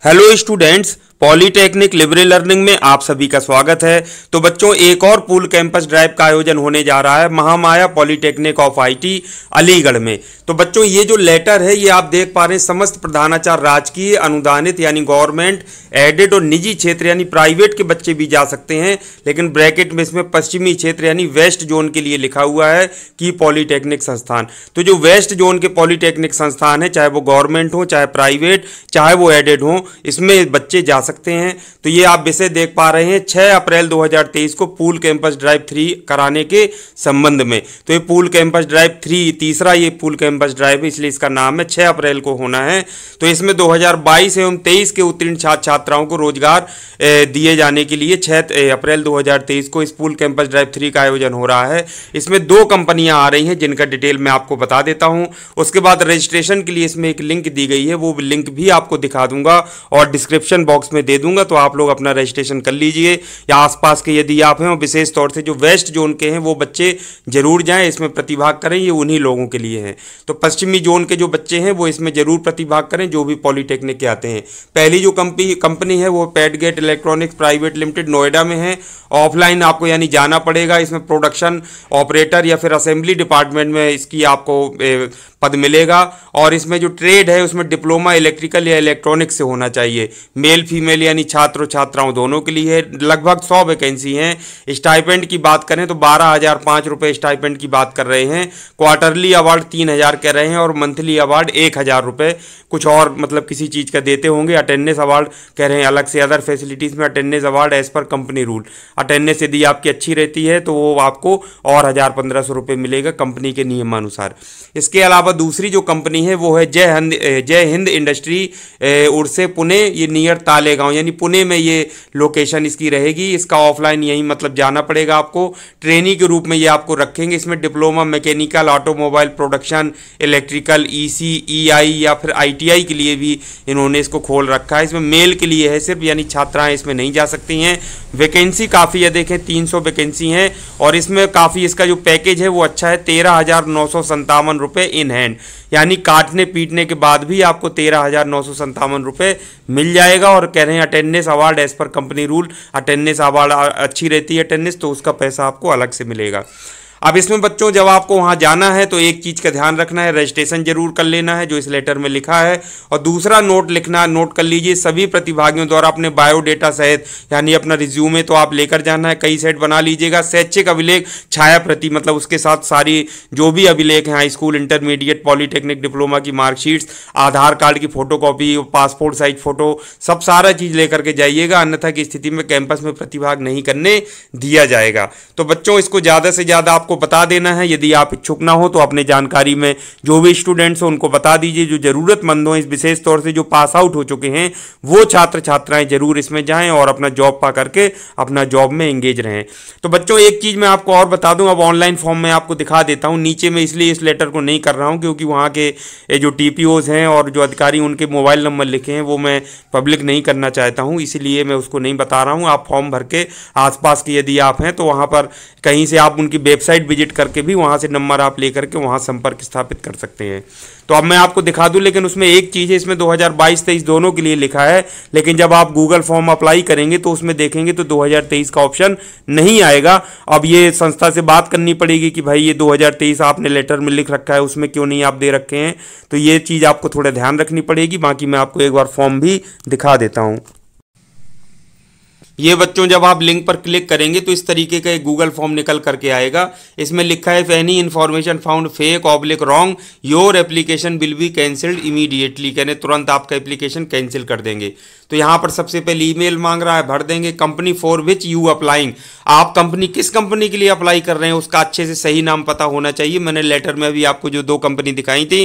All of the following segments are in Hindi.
Hello students, polytechnic liberal learning में आप सभी का स्वागत है तो बच्चों एक और पूल कैंपस ड्राइव का आयोजन होने जा रहा है Mahamaya polytechnic of IT Aligarh में तो बच्चों ये जो लेटर है ये आप देख पा रहे हैं समस्त प्रधानाचार्य राजकीय अनुदानित यानी गवर्नमेंट एडेड और निजी क्षेत्र यानी प्राइवेट के बच्चे भी जा सकते हैं लेकिन ब्रैकेट में इसमें पश्चिमी क्षेत्र यानी वेस्ट जोन के लिए लिखा हुआ है कि पॉलीटेक्निक संस्थान तो जो वेस्ट जोन के पॉलीटेक्निक संस्थान है चाहे वो गवर्नमेंट हो चाहे प्राइवेट चाहे वो एडेड हो इसमें बच्चे जा सकते हैं तो ये आप विषय देख पा रहे हैं 6 अप्रैल 2023 को पूल कैंपस ड्राइव थ्री कराने के संबंध में तो ये पूल कैंपस ड्राइव थ्री तीसरा ये पूल कैंपस ड्राइव है इसलिए इसका नाम है छः अप्रैल को होना है तो इसमें दो एवं तेईस के उत्तीर्ण छात्र छात्राओं को रोजगार दिए जाने के लिए छः अप्रैल दो को इस पूल कैंपस ड्राइव थ्री का आयोजन हो रहा है इसमें दो कंपनियां आ रही हैं जिनका डिटेल मैं आपको बता देता हूँ उसके बाद रजिस्ट्रेशन के लिए इसमें एक लिंक दी गई है वो लिंक भी आपको दिखा दूंगा और डिस्क्रिप्शन बॉक्स में में दे दूंगा तो आप लोग अपना रजिस्ट्रेशन कर लीजिए या आसपास के यदि आप हैं और विशेष तौर से जो वेस्ट जोन के हैं वो बच्चे जरूर जाएं इसमें प्रतिभाग करें ये उन्हीं लोगों के लिए हैं तो पश्चिमी जोन के जो बच्चे हैं वो इसमें जरूर प्रतिभाग करें जो भी पॉलीटेक्निक के आते हैं पहली जो कंपनी कंपनी है वो Padget electronics private limited Noida में है ऑफलाइन आपको यानी जाना पड़ेगा इसमें प्रोडक्शन ऑपरेटर या फिर असेंबली डिपार्टमेंट में इसकी आपको पद मिलेगा और इसमें जो ट्रेड है उसमें डिप्लोमा इलेक्ट्रिकल या इलेक्ट्रॉनिक्स से होना चाहिए मेल फीमेल फीमेल यानी छात्र छात्राओं दोनों के लिए है लगभग सौ वैकेंसी हैं स्टाइपेंट की बात करें तो बारह हज़ार पाँच रुपये स्टाइपेंट की बात कर रहे हैं क्वार्टरली अवार्ड तीन हज़ार कह रहे हैं और मंथली अवार्ड एक हज़ार रुपये कुछ और मतलब किसी चीज़ का देते होंगे अटेंडेंस अवार्ड कह रहे हैं अलग से अदर फैसिलिटीज़ में attendance award as per company rule attendance यदि आपकी अच्छी रहती है तो वो आपको और हज़ार पंद्रह सौ रुपये मिलेगा कंपनी के नियमानुसार इसके अलावा दूसरी जो कंपनी है वो है जय हिंद जय हिंद इंडस्ट्री उड़से पुणे ये नियर ताले गाँव यानी पुणे में ये लोकेशन इसकी रहेगी इसका ऑफलाइन यहीं मतलब जाना पड़ेगा आपको ट्रेनी के रूप में ये आपको रखेंगे इसमें diploma mechanical automobile production electrical E EI या फिर आईटीआई के लिए भी इन्होंने इसको खोल रखा है इसमें मेल के लिए है सिर्फ यानी छात्राएं इसमें नहीं जा सकती हैं वैकेंसी काफ़ी है देखें तीन वैकेंसी हैं और इसमें काफ़ी इसका जो पैकेज है वो अच्छा है तेरह हज़ार नौ सौ संतावन रुपये इन हैंड यानी काटने पीटने के बाद भी आपको तेरह हज़ार नौ सौ संतावन रुपये मिल जाएगा और कह रहे हैं attendance award as per company rule attendance award अच्छी रहती है अटेंडेंस तो उसका पैसा आपको अलग से मिलेगा अब इसमें बच्चों जब आपको वहाँ जाना है तो एक चीज़ का ध्यान रखना है रजिस्ट्रेशन जरूर कर लेना है जो इस लेटर में लिखा है और दूसरा नोट लिखना नोट कर लीजिए सभी प्रतिभागियों द्वारा अपने बायोडेटा सहित यानी अपना रिज्यूमे तो आप लेकर जाना है कई सेट बना लीजिएगा शैक्षिक अभिलेख छाया प्रति मतलब उसके साथ सारी जो भी अभिलेख हैं स्कूल इंटरमीडिएट पॉलीटेक्निक डिप्लोमा की मार्कशीट्स आधार कार्ड की फोटो पासपोर्ट साइज फोटो सब सारा चीज़ लेकर के जाइएगा अन्यथा की स्थिति में कैंपस में प्रतिभाग नहीं करने दिया जाएगा तो बच्चों इसको ज़्यादा से ज़्यादा आप आपको बता देना है यदि आप इच्छुक ना हो तो अपने जानकारी में जो भी स्टूडेंट्स हो उनको बता दीजिए जो ज़रूरतमंद हो इस विशेष तौर से जो पास आउट हो चुके हैं वो छात्र छात्राएं जरूर इसमें जाएं और अपना जॉब पा करके अपना जॉब में एंगेज रहें तो बच्चों एक चीज़ मैं आपको और बता दूं अब ऑनलाइन फॉर्म में आपको दिखा देता हूं नीचे में इसलिए इस लेटर को नहीं कर रहा हूं क्योंकि वहाँ के जो टी हैं और जो अधिकारी उनके मोबाइल नंबर लिखे हैं वो मैं पब्लिक नहीं करना चाहता हूँ इसीलिए मैं उसको नहीं बता रहा हूँ आप फॉर्म भर के आसपास के यदि आप हैं तो वहाँ पर कहीं से आप उनकी वेबसाइट वेबसाइट विजिट करके भी वहाँ से नंबर आप लेकर के वहाँ संपर्क स्थापित कर सकते हैं तो अब मैं आपको दिखा दूँ लेकिन उसमें एक चीज़ है इसमें 2022-23 दोनों के लिए लिखा है लेकिन जब आप गूगल फॉर्म अप्लाई करेंगे तो उसमें देखेंगे तो 2023 का ऑप्शन नहीं आएगा अब ये संस्था से बात करनी पड़ेगी कि भाई ये 2023 आपने लेटर में लिख रखा है उसमें क्यों नहीं आप दे रखे हैं तो ये चीज़ आपको थोड़ा ध्यान रखनी पड़ेगी बाकी मैं आपको एक बार फॉर्म भी दिखा देता हूँ ये बच्चों जब आप लिंक पर क्लिक करेंगे तो इस तरीके का एक गूगल फॉर्म निकल करके आएगा इसमें लिखा है any information found fake oblique wrong your application will be cancelled immediately कहने तुरंत आपका एप्लीकेशन कैंसिल कर देंगे तो यहाँ पर सबसे पहले ईमेल मांग रहा है भर देंगे company for which you applying आप कंपनी किस कंपनी के लिए अप्लाई कर रहे हैं उसका अच्छे से सही नाम पता होना चाहिए मैंने लेटर में भी आपको जो दो कंपनी दिखाई थी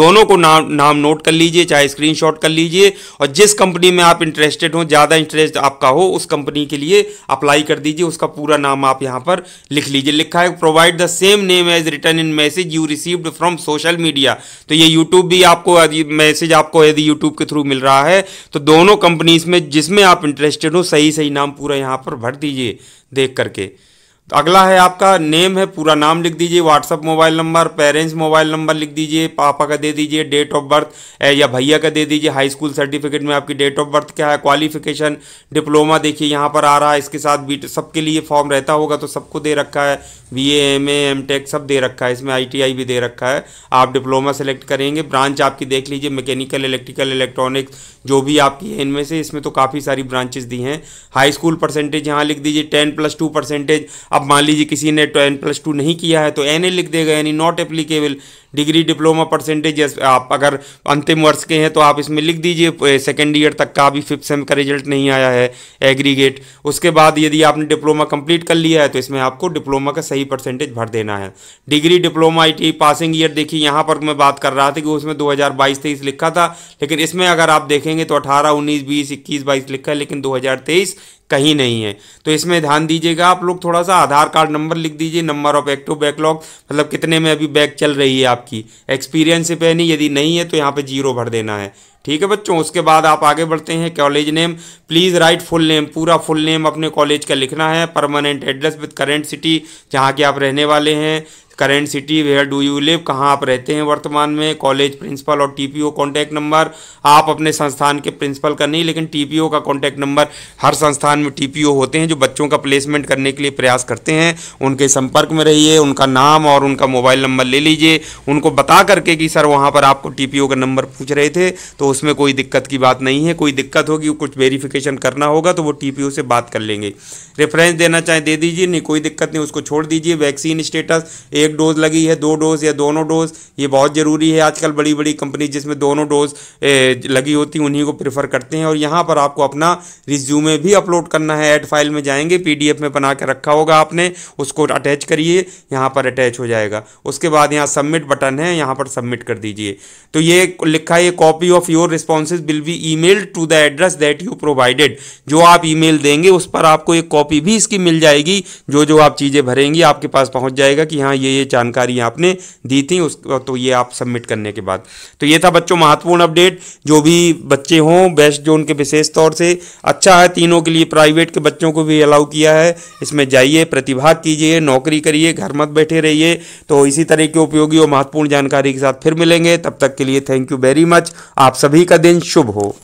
दोनों को नाम नाम नोट कर लीजिए चाहे स्क्रीनशॉट कर लीजिए और जिस कंपनी में आप इंटरेस्टेड हो ज़्यादा इंटरेस्ट आपका हो उस कंपनी कंपनी के लिए अप्लाई कर दीजिए उसका पूरा नाम आप यहाँ पर लिख लीजिए लिखा है provide the same name as written in message you received from social media तो ये यूट्यूब भी आपको मैसेज आपको यदि यूट्यूब के थ्रू मिल रहा है तो दोनों कंपनीज में जिसमें आप इंटरेस्टेड हो सही सही नाम पूरा यहाँ पर भर दीजिए देख करके अगला है आपका नेम है पूरा नाम लिख दीजिए WhatsApp mobile number parents mobile number लिख दीजिए पापा का दे दीजिए डेट ऑफ बर्थ या भैया का दे दीजिए हाई स्कूल सर्टिफिकेट में आपकी डेट ऑफ बर्थ क्या है क्वालिफिकेशन डिप्लोमा देखिए यहाँ पर आ रहा है इसके साथ बीट सबके लिए फॉर्म रहता होगा तो सबको दे रखा है बी एम एम टेक सब दे रखा है इसमें आई भी दे रखा है आप डिप्लोमा सेलेक्ट करेंगे ब्रांच आपकी देख लीजिए मैकेनिकल इलेक्ट्रिकल इलेक्ट्रॉनिक्स जो भी आपकी है इनमें से इसमें तो काफ़ी सारी ब्रांचेस दी हैं हाई स्कूल परसेंटेज यहाँ लिख दीजिए टेन प्लस टू परसेंटेज अब मान लीजिए किसी ने टेन प्लस टू नहीं किया है तो एन ए लिख देगा यानी not applicable degree diploma percentage आप अगर अंतिम वर्ष के हैं तो आप इसमें लिख दीजिए सेकेंड ईयर तक का अभी फिफ्थ सेम का रिजल्ट नहीं आया है एग्रीगेट उसके बाद यदि आपने डिप्लोमा कंप्लीट कर लिया है तो इसमें आपको डिप्लोमा का सही सही परसेंटेज भर देना है degree diploma I passing year देखिए यहाँ पर मैं बात कर रहा था कि उसमें 2022-23 लिखा था लेकिन इसमें अगर आप देखेंगे तो 18, 19, 20, 21, 22 लिखा है लेकिन 2023 कहीं नहीं है तो इसमें ध्यान दीजिएगा आप लोग थोड़ा सा आधार कार्ड नंबर लिख दीजिए नंबर ऑफ एक्टिव बैकलॉग मतलब कितने में अभी बैक चल रही है आपकी एक्सपीरियंस पे नहीं यदि नहीं है तो यहाँ पे जीरो भर देना है ठीक है बच्चों उसके बाद आप आगे बढ़ते हैं college name please write full name पूरा फुल नेम अपने कॉलेज का लिखना है permanent address with current city जहाँ के आप रहने वाले हैं current city where do you live कहाँ आप रहते हैं वर्तमान में कॉलेज प्रिंसिपल और T P O contact number आप अपने संस्थान के प्रिंसिपल का नहीं लेकिन टी पी ओ का कॉन्टैक्ट नंबर हर संस्थान में टी पी ओ होते हैं जो बच्चों का प्लेसमेंट करने के लिए प्रयास करते हैं उनके संपर्क में रहिए उनका नाम और उनका मोबाइल नंबर ले लीजिए उनको बता करके कि सर वहाँ पर आपको टी पी ओ का नंबर पूछ रहे थे तो उसमें कोई दिक्कत की बात नहीं है कोई दिक्कत होगी कुछ वेरीफिकेशन करना होगा तो वो टी पी ओ से बात कर लेंगे रेफरेंस देना चाहे दे दीजिए नहीं कोई दिक्कत नहीं उसको छोड़ दीजिए वैक्सीन स्टेटस एक एक डोज़ लगी है दो डोज़ या दोनों डोज़ ये बहुत ज़रूरी है आजकल बड़ी बड़ी कंपनी जिसमें दोनों डोज़ लगी होती उन्हीं को प्रेफर करते हैं और यहाँ पर आपको अपना रिज्यूमे भी अपलोड करना है एड फाइल में जाएंगे पी में बना कर रखा होगा आपने उसको अटैच करिए यहाँ पर अटैच हो जाएगा उसके बाद यहाँ सबमिट बटन है यहाँ पर सबमिट कर दीजिए तो ये लिखा है copy of your responses will be email to the address that you provided जो आप ई देंगे उस पर आपको एक कॉपी भी इसकी मिल जाएगी जो जो आप चीज़ें भरेंगी आपके पास पहुंच जाएगा कि हाँ ये ये जानकारी आपने दी थी उस तो ये आप सबमिट करने के बाद तो ये था बच्चों महत्वपूर्ण अपडेट जो भी बच्चे हों बेस्ट जोन के विशेष तौर से अच्छा है तीनों के लिए प्राइवेट के बच्चों को भी अलाउ किया है इसमें जाइए प्रतिभाग कीजिए नौकरी करिए घर मत बैठे रहिए तो इसी तरह की उपयोगी और महत्वपूर्ण जानकारी के साथ फिर मिलेंगे तब तक के लिए थैंक यू वेरी मच आप सभी का दिन शुभ हो